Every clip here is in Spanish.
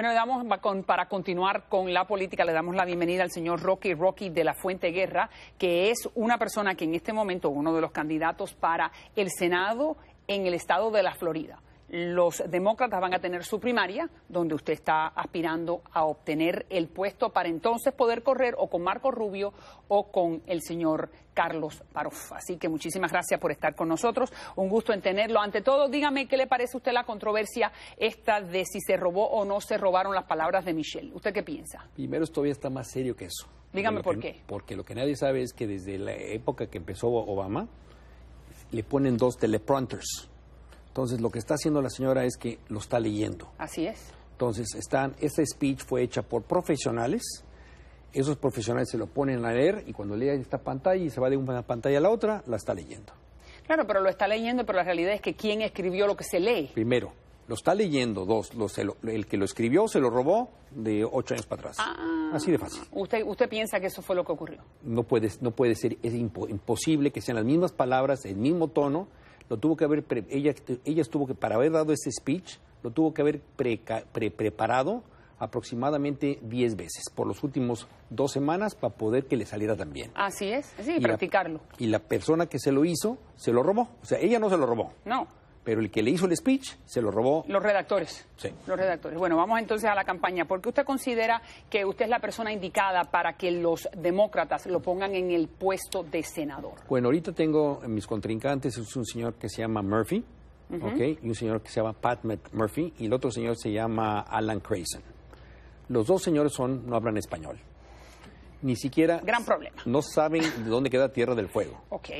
Bueno, damos para continuar con la política, le damos la bienvenida al señor Rocky Rocky de la Fuente Guerra, que es una persona que en este momento es uno de los candidatos para el Senado en el estado de la Florida los demócratas van a tener su primaria, donde usted está aspirando a obtener el puesto para entonces poder correr o con Marco Rubio o con el señor Carlos Paroff. Así que muchísimas gracias por estar con nosotros. Un gusto en tenerlo. Ante todo, dígame qué le parece a usted la controversia esta de si se robó o no se robaron las palabras de Michelle. ¿Usted qué piensa? Primero, esto todavía está más serio que eso. Dígame por qué. Porque lo que nadie sabe es que desde la época que empezó Obama, le ponen dos teleprompters entonces, lo que está haciendo la señora es que lo está leyendo. Así es. Entonces, están, speech fue hecha por profesionales. Esos profesionales se lo ponen a leer y cuando leen esta pantalla y se va de una pantalla a la otra, la está leyendo. Claro, pero lo está leyendo, pero la realidad es que ¿quién escribió lo que se lee? Primero, lo está leyendo. Dos, el, que lo escribió se lo robó de ocho años para atrás. Ah, Así de fácil. ¿Usted, ¿Usted piensa que eso fue lo que ocurrió? No puede, no puede ser, es imposible que sean las mismas palabras, el mismo tono lo tuvo que haber, ella, ella estuvo que, para haber dado ese speech, lo tuvo que haber preparado aproximadamente 10 veces por los últimos dos semanas para poder que le saliera tan bien. Así es, sí, practicarlo. y la persona que se lo hizo se lo robó, o sea, ella no se lo robó. No pero el que le hizo el speech se lo robó. Los redactores. Sí. Los redactores. Bueno, vamos entonces a la campaña. ¿Por qué usted considera que usted es la persona indicada para que los demócratas lo pongan en el puesto de senador? Bueno, ahorita tengo mis contrincantes, es un señor que se llama Murphy, ¿ok? y un señor que se llama Pat Murphy. y el otro señor se llama Alan Grayson. Los dos señores son, no hablan español. Ni siquiera. Gran problema. No saben de dónde queda Tierra del Fuego. Ok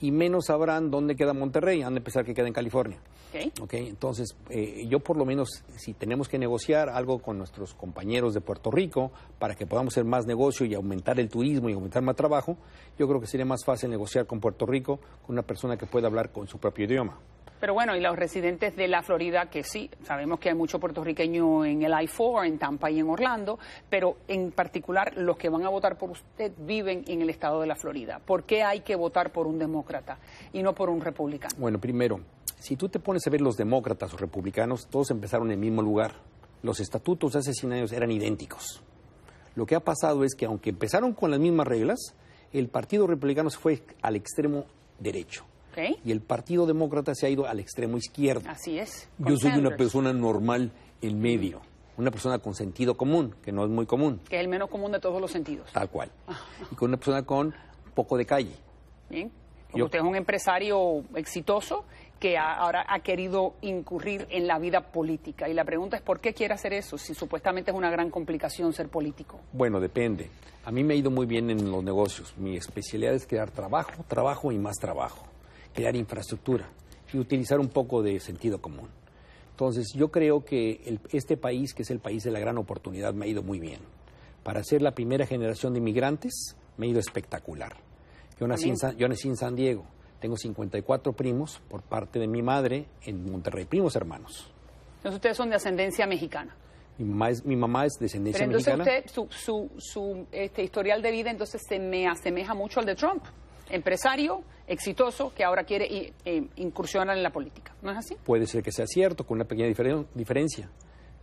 y menos sabrán dónde queda Monterrey, han de pensar que queda en California. Okay. Okay, entonces, eh, yo por lo menos, si tenemos que negociar algo con nuestros compañeros de Puerto Rico para que podamos hacer más negocio y aumentar el turismo y aumentar más trabajo, yo creo que sería más fácil negociar con Puerto Rico con una persona que pueda hablar con su propio idioma. Pero bueno, y los residentes de la Florida, que sí, sabemos que hay mucho puertorriqueño en el I-4, en Tampa y en Orlando, pero en particular los que van a votar por usted viven en el estado de la Florida. ¿Por qué hay que votar por un demócrata y no por un republicano? Bueno, primero, si tú te pones a ver los demócratas o republicanos, todos empezaron en el mismo lugar. Los estatutos de asesinatos eran idénticos. Lo que ha pasado es que aunque empezaron con las mismas reglas, el Partido Republicano se fue al extremo derecho. Y el Partido Demócrata se ha ido al extremo izquierdo. Así es. Yo soy una persona normal en medio, una persona con sentido común, que no es muy común. Que es el menos común de todos los sentidos. Tal cual. Ah. y con una persona con poco de calle. Bien. usted es un empresario exitoso que ahora ha querido incurrir en la vida política. Y la pregunta es, ¿por qué quiere hacer eso si supuestamente es una gran complicación ser político? Bueno, depende. A mí me ha ido muy bien en los negocios. Mi especialidad es crear trabajo, trabajo y más trabajo crear infraestructura y utilizar un poco de sentido común. Entonces, yo creo que este país, que es el país de la gran oportunidad, me ha ido muy bien. Para ser la primera generación de inmigrantes, me ha ido espectacular. Yo nací, en San, Diego, tengo 54 primos por parte de mi madre en Monterrey, primos hermanos. Entonces, ustedes son de ascendencia mexicana. Mi mamá es, mi mamá es entonces Usted, su, su este, historial de vida entonces se me asemeja mucho al de Trump empresario exitoso que ahora quiere eh, eh, incursionar en la política. ¿No es así? Puede ser que sea cierto, con una pequeña diferencia.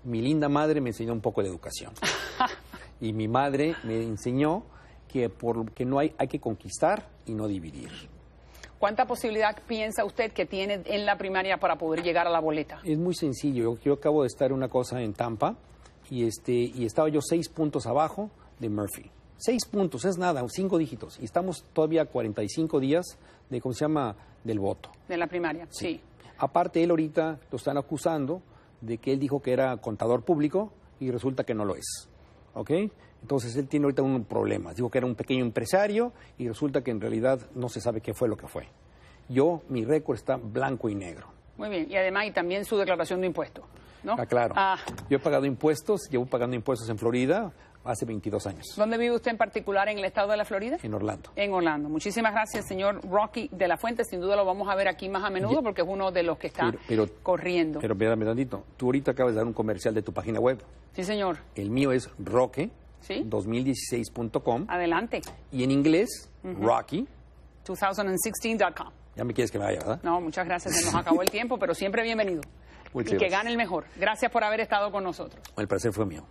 Mi linda madre me enseñó un poco de educación. y mi madre me enseñó que por no hay, hay que conquistar y no dividir. ¿Cuánta posibilidad piensa usted que tiene en la primaria para poder llegar a la boleta? Es muy sencillo. Yo, yo acabo de estar una cosa en Tampa y, este, y estaba yo seis puntos abajo de Murphy. Seis puntos, es nada, cinco dígitos. Y estamos todavía 45 días de, ¿cómo se llama?, del voto. De la primaria, sí. Aparte, él ahorita lo están acusando de que él dijo que era contador público y resulta que no lo es. ¿Ok? Entonces él tiene ahorita un problema. Dijo que era un pequeño empresario y resulta que en realidad no se sabe qué fue lo que fue. Yo, mi récord está blanco y negro. Muy bien, y además y también su declaración de impuestos. ¿no? Ah, claro. Ah. Yo he pagado impuestos, llevo pagando impuestos en Florida hace 22 años. ¿Dónde vive usted en particular? ¿En el estado de la Florida? En Orlando. En Orlando. Muchísimas gracias, señor Rocky de la Fuente. Sin duda lo vamos a ver aquí más a menudo porque es uno de los que está pero, pero, corriendo. Pero espérame Tú ahorita acabas de dar un comercial de tu página web. Sí, señor. El mío es rocky 2016.com. Adelante. Y en inglés, Rocky. 2016.com. Ya me quieres que me vaya, ¿verdad? No, muchas gracias. Se nos acabó el tiempo, pero siempre bienvenido. y que gane el mejor. Gracias por haber estado con nosotros. El placer fue mío.